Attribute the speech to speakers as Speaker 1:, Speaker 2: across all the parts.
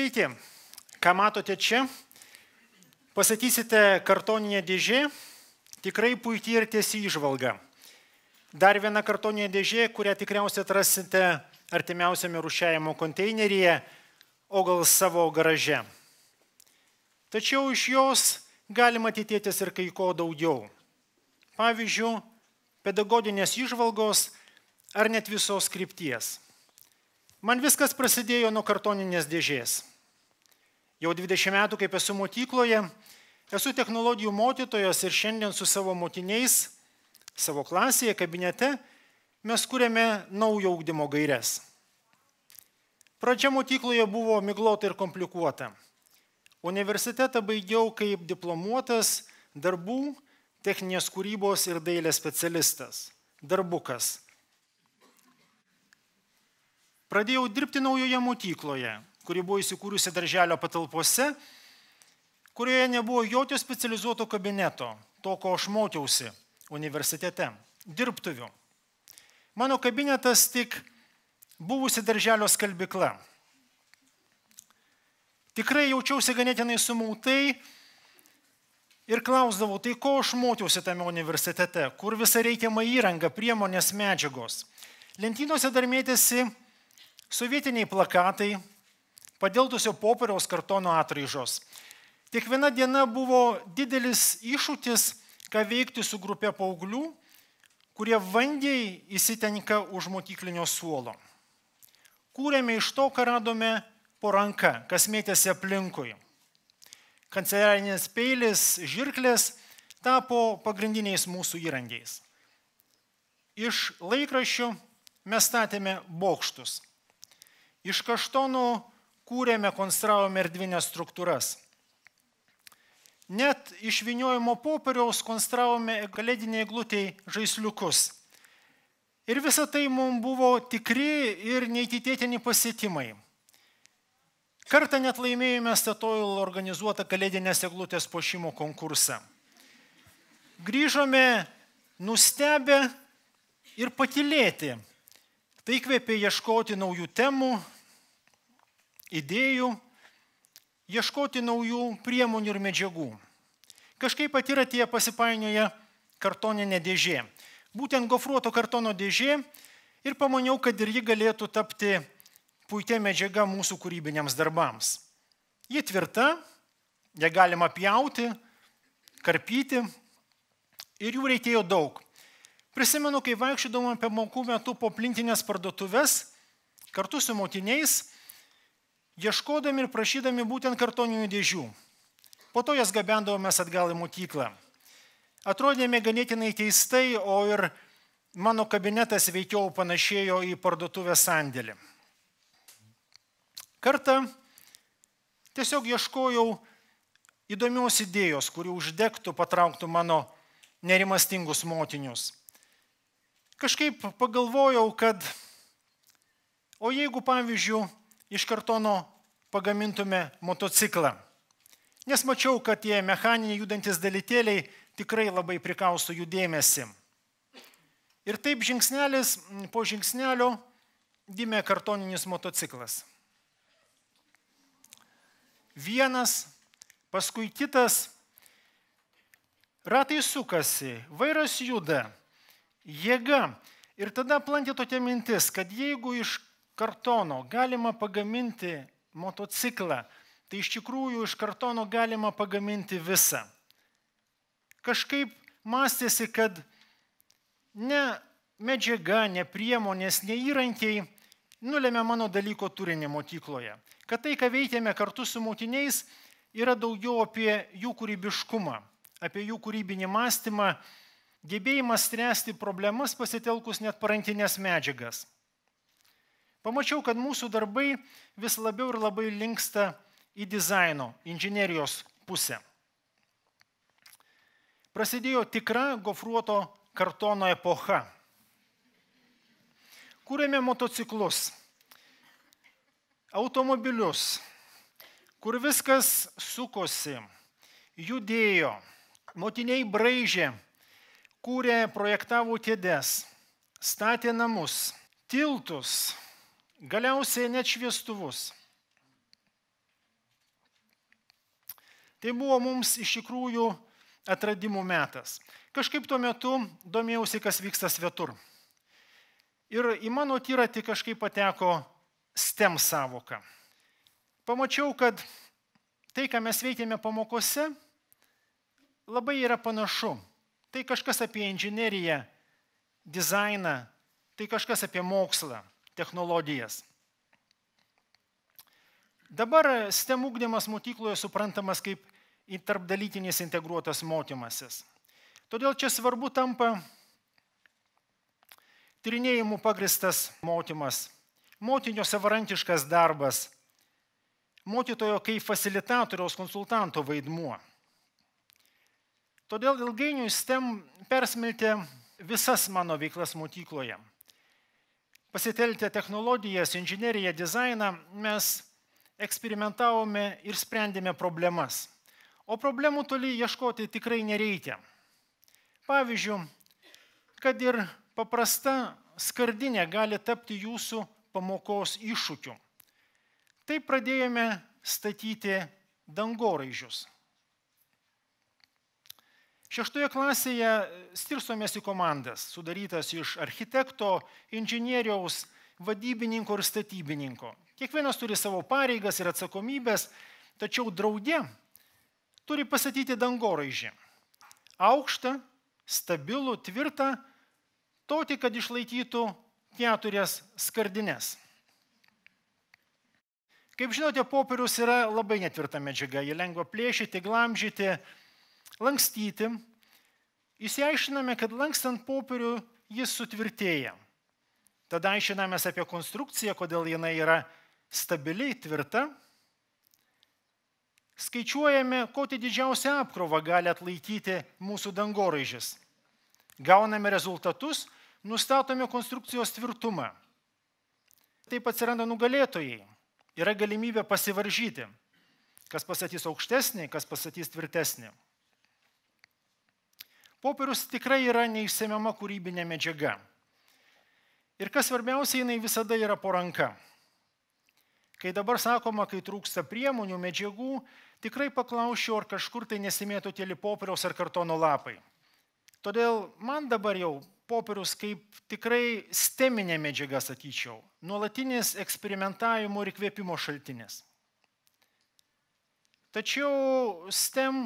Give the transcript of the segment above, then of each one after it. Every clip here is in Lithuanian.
Speaker 1: Sveiki, ką matote čia? Pasakysite kartoninė dėžė, tikrai puikiai ir tiesi išvalga. Dar viena kartoninė dėžė, kurią tikriausiai atrasite artimiausiame rušiajimo konteineryje, o gal savo garaže. Tačiau iš jos galima tikėtis ir kai ko daugiau. Pavyzdžiui, pedagoginės išvalgos ar net visos krypties. Man viskas prasidėjo nuo kartoninės dėžės. Jau 20 metų, kaip esu mokykloje, esu technologijų mokytojas ir šiandien su savo mokiniais, savo klasėje, kabinete, mes kūrėme naujo ugdymo gairias. Pradžia mokykloje buvo miglota ir komplikuota. Universitetą baigiau kaip diplomuotas darbų, techninės kūrybos ir dailės specialistas, darbukas, Pradėjau dirbti naujoje mokykloje, kuri buvo įsikūrusi darželio patalpose, kurioje nebuvo jokio specializuoto kabineto, to, ko aš mokiausi universitete, dirbtuvių. Mano kabinetas tik buvusi darželio skalbikla. Tikrai jaučiausi ganėtinai sumautai ir klausdavau, tai ko aš mokiausi tame universitete, kur visa reikiama įranga, priemonės, medžiagos. Lentynose dar mėtėsi sovietiniai plakatai, padėltusio popieriaus kartono atraižos. Kiekviena diena buvo didelis iššūkis, ką veikti su grupė paauglių, kurie vangiai įsitenka už mokyklinio suolo. Kūrėme iš to, ką radome po ranka, kas mėtėsi aplinkui. Kanceliarinės peilis, žirklės tapo pagrindiniais mūsų įrangiais. Iš laikrašių mes statėme bokštus Iš kaštonų kūrėme, konstravome erdvinės struktūras. Net iš viniojimo popieriaus konstravome kalėdiniai glūtėjai žaisliukus. Ir visa tai mums buvo tikri ir neįtikėtini pasiekimai. Kartą net laimėjome Statoil organizuotą kalėdinės eglutės pošimo konkursą. Grįžome nustebę ir patilėti Tai įkvėpė ieškoti naujų temų, idėjų, ieškoti naujų priemonių ir medžiagų. Kažkaip patiratėje pasipainioja kartoninė dėžė. Būtent gofruoto kartono dėžė ir pamaniau, kad ir ji galėtų tapti puikia medžiaga mūsų kūrybiniams darbams. Ji tvirta, ją galima pjauti, karpyti ir jų reikėjo daug. Prisimenu, kai vaikščiodavome apie mokų metų po plintinės parduotuvės, kartu su mokiniais, ieškodami ir prašydami būtent kartoninių dėžių. Po to jas gabendavomės atgal į mokyklą. Atrodėme ganėtinai keistai, o ir mano kabinetas veikiau panašėjo į parduotuvės sandėlį. Kartą tiesiog ieškojau įdomios idėjos, kuri uždegtų, patrauktų mano nerimastingus motinius kažkaip pagalvojau, kad o jeigu, pavyzdžiui, iš kartono pagamintume motociklą, nes mačiau, kad tie mechaniniai judantis dalytėliai tikrai labai prikausto jų dėmesį. Ir taip žingsnelis po žingsnelio gimė kartoninis motociklas. Vienas, paskui kitas, ratai sukasi, vairas juda, jėga. Ir tada aplankė tokia mintis, kad jeigu iš kartono galima pagaminti motociklą, tai iš tikrųjų iš kartono galima pagaminti visą. Kažkaip mąstėsi, kad ne medžiaga, ne priemonės, ne įrankiai nulėmė mano dalyko turinį mokykloje. Kad tai, ką veikėme kartu su mokiniais, yra daugiau apie jų kūrybiškumą, apie jų kūrybinį mąstymą, gebėjimas spręsti problemas pasitelkus net parantinės medžiagas. Pamačiau, kad mūsų darbai vis labiau ir labai linksta į dizaino, inžinerijos pusę. Prasidėjo tikra gofruoto kartono epocha. Kūrėme motociklus, automobilius, kur viskas sukosi, judėjo, motiniai braižė kūrė, projektavo kėdės, statė namus, tiltus, galiausiai net šviestuvus. Tai buvo mums iš tikrųjų atradimų metas. Kažkaip tuo metu domėjausi, kas vyksta svetur. Ir į mano tyratį kažkaip pateko STEM savoka. Pamačiau, kad tai, ką mes veikėme pamokose, labai yra panašu tai kažkas apie inžineriją, dizainą, tai kažkas apie mokslą, technologijas. Dabar STEM ugdymas mokykloje suprantamas kaip tarpdalykinis integruotas mokymasis. Todėl čia svarbu tampa tyrinėjimų pagristas mokymas, mokinio savarankiškas darbas, mokytojo kaip facilitatoriaus konsultanto vaidmuo. Todėl ilgainiui STEM persmeltė visas mano veiklas mokykloje. Pasitelkę technologijas, inžineriją, dizainą mes eksperimentavome ir sprendėme problemas. O problemų toli ieškoti tikrai nereikia. Pavyzdžiui, kad ir paprasta skardinė gali tapti jūsų pamokos iššūkiu. Taip pradėjome statyti dangoraižius. Šeštoje klasėje e, skirstomės į komandas, sudarytas iš architekto, inžinieriaus, vadybininko ir statybininko. Kiekvienas turi savo pareigas ir atsakomybės, tačiau draudė turi pasakyti dangoraižį. Aukštą, stabilų, tvirtą, toti, kad išlaikytų keturias skardines. Kaip žinote, popierius yra labai netvirta medžiaga, jį lengva plėšyti, glamžyti, lankstyti, įsiaiškiname, kad lankstant popierių jis sutvirtėja. Tada aiškinamės apie konstrukciją, kodėl jinai yra stabiliai tvirta. Skaičiuojame, kokį didžiausią apkrovą gali atlaikyti mūsų dangoraižis. Gauname rezultatus, nustatome konstrukcijos tvirtumą. Taip atsiranda nugalėtojai. Yra galimybė pasivaržyti, kas pasatys aukštesnį, kas pasatys tvirtesnį. Popierius tikrai yra neišsiemiama kūrybinė medžiaga. Ir kas svarbiausia, jinai visada yra po ranka. Kai dabar sakoma, kai trūksta priemonių, medžiagų, tikrai paklausčiau, ar kažkur tai nesimėtų tėli popieriaus ar kartono lapai. Todėl man dabar jau popierius kaip tikrai steminė medžiaga, sakyčiau, nuolatinis eksperimentavimo ir kvėpimo šaltinis. Tačiau STEM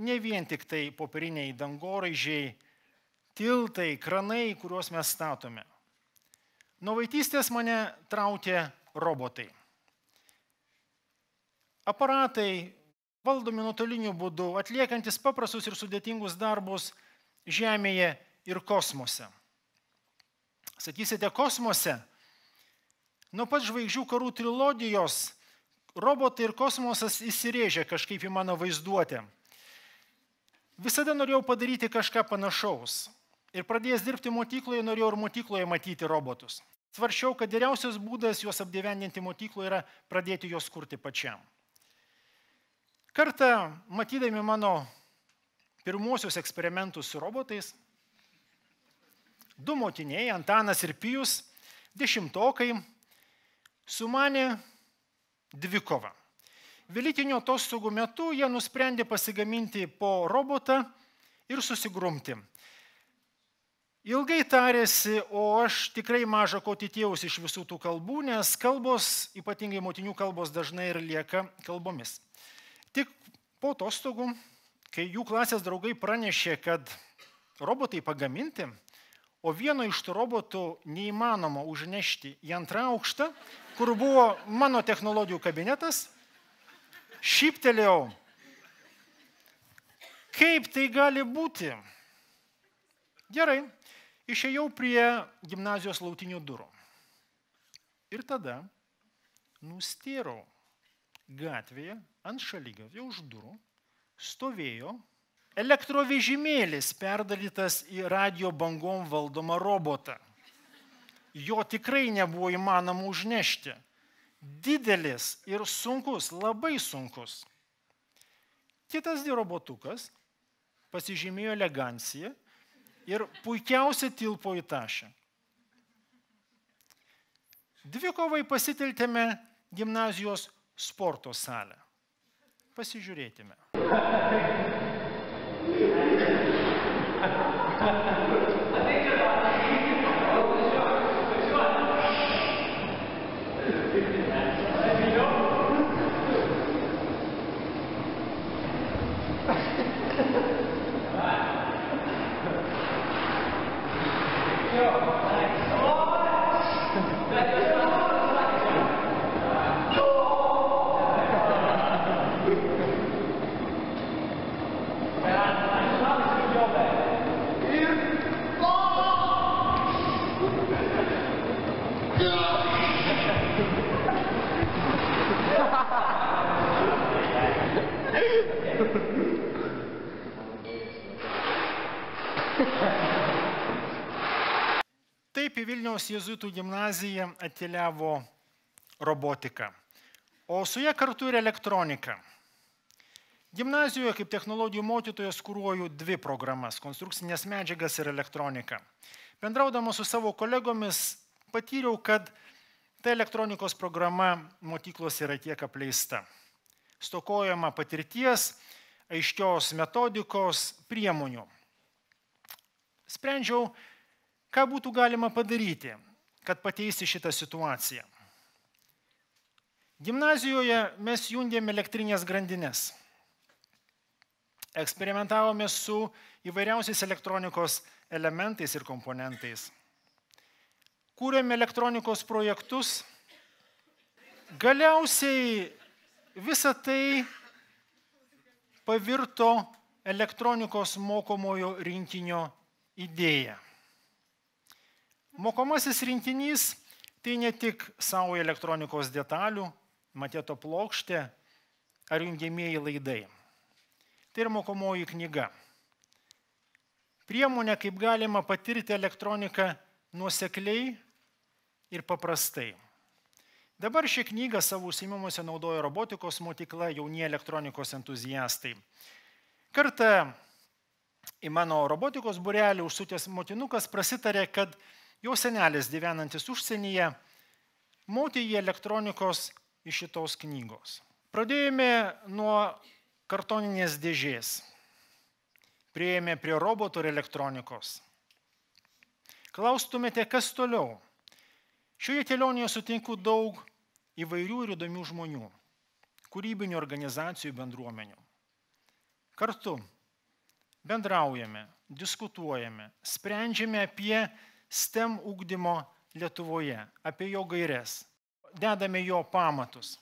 Speaker 1: ne vien tik tai popieriniai dangoraižiai, tiltai, kranai, kuriuos mes statome. Nuo vaikystės mane traukė robotai. Aparatai, valdomi nuotoliniu būdu, atliekantis paprastus ir sudėtingus darbus Žemėje ir kosmose. Sakysite, kosmose? Nuo pat žvaigždžių karų trilogijos robotai ir kosmosas įsirėžė kažkaip į mano vaizduotę. Visada norėjau padaryti kažką panašaus. Ir pradėjęs dirbti mokykloje, norėjau ir mokykloje matyti robotus. Svaršiau, kad geriausias būdas juos apgyvendinti mokykloje yra pradėti juos kurti pačiam. Kartą, matydami mano pirmuosius eksperimentus su robotais, du motiniai, Antanas ir Pijus, dešimtokai, sumanė dvikovą. Velykinių atostogų metu jie nusprendė pasigaminti po robotą ir susigrumti. Ilgai tarėsi, o aš tikrai mažą ko tikėjausi iš visų tų kalbų, nes kalbos, ypatingai motinių kalbos, dažnai ir lieka kalbomis. Tik po atostogų, kai jų klasės draugai pranešė, kad robotai pagaminti, o vieno iš tų robotų neįmanoma užnešti į antrą aukštą, kur buvo mano technologijų kabinetas, šyptelėjau. Kaip tai gali būti? Gerai, išėjau prie gimnazijos lautinių durų. Ir tada nustėrau gatvėje ant šalygatvio už durų stovėjo elektrovežimėlis perdalytas į radio bangom valdomą robotą. Jo tikrai nebuvo įmanoma užnešti didelis ir sunkus, labai sunkus. Kitas robotukas pasižymėjo eleganciją ir puikiausiai tilpo į tašę. Dvikovai pasiteltėme gimnazijos sporto salę. Pasižiūrėkime. Thank you. jėzuitų gimnaziją atkeliavo robotika, o su ja kartu ir elektronika. Gimnazijoje kaip technologijų mokytojas kūruoju dvi programas - konstrukcinės medžiagas ir elektroniką. Bendraudama su savo kolegomis patyriau, kad ta elektronikos programa mokyklos yra tiek apleista. Stokojama patirties, aiškios metodikos, priemonių. Sprendžiau Ką būtų galima padaryti, kad pateisti šitą situaciją? Gimnazijoje mes jungėme elektrinės grandinės. Eksperimentavome su įvairiausiais elektronikos elementais ir komponentais. Kūrėme elektronikos projektus. Galiausiai visa tai pavirto elektronikos mokomojo rinkinio idėja. Mokomasis rinkinys tai ne tik savo elektronikos detalių, matėto plokštė ar jungiamieji laidai. Tai ir mokomoji knyga. Priemonė, kaip galima patirti elektroniką nuosekliai ir paprastai. Dabar šią knygą savo užsiimimuose naudoja robotikos mokykla jaunie elektronikos entuziastai. Kartą į mano robotikos burelį užsutęs motinukas prasitarė, kad jo senelis gyvenantis užsienyje mokė jį elektronikos iš šitos knygos. Pradėjome nuo kartoninės dėžės, prieėmė prie robotų ir elektronikos. Klaustumėte, kas toliau? Šioje kelionėje sutinku daug įvairių ir įdomių žmonių, kūrybinių organizacijų bendruomenių. Kartu bendraujame, diskutuojame, sprendžiame apie STEM ūkdymo Lietuvoje, apie jo gairias. Dedame jo pamatus.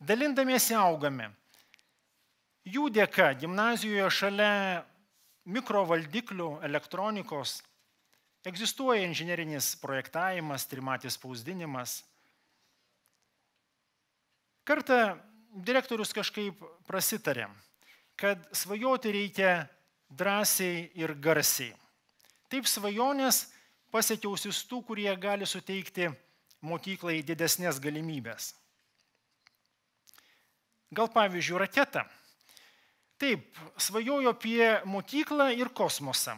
Speaker 1: Dalindamiesi augame. Jų dėka gimnazijoje šalia mikrovaldiklių elektronikos egzistuoja inžinerinis projektavimas, trimatis spausdinimas. Kartą direktorius kažkaip prasitarė, kad svajoti reikia drąsiai ir garsiai. Taip svajonės pasiekia ausis tų, kurie gali suteikti mokyklai didesnės galimybės. Gal pavyzdžiui, raketą. Taip, svajoju apie mokyklą ir kosmosą.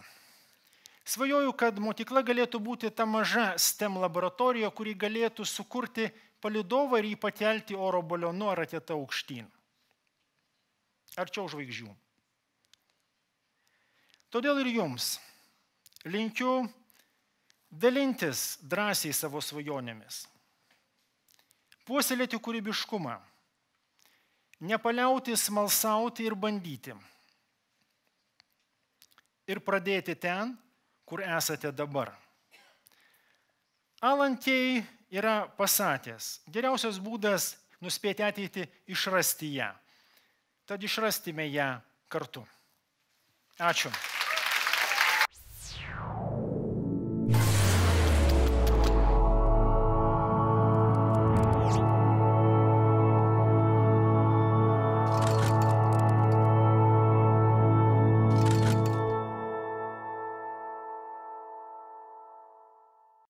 Speaker 1: Svajoju, kad mokykla galėtų būti ta maža STEM laboratorija, kuri galėtų sukurti palidovą ir jį pakelti oro balionu ar atetą aukštyn. Arčiau žvaigždžių. Todėl ir jums linkiu dalintis drąsiai savo svajonėmis, puoselėti kūrybiškumą, nepaliauti smalsauti ir bandyti. Ir pradėti ten, kur esate dabar. Alantieji yra pasakęs, geriausias būdas nuspėti ateitį išrasti ją. Tad išrastime ją kartu. Ačiū.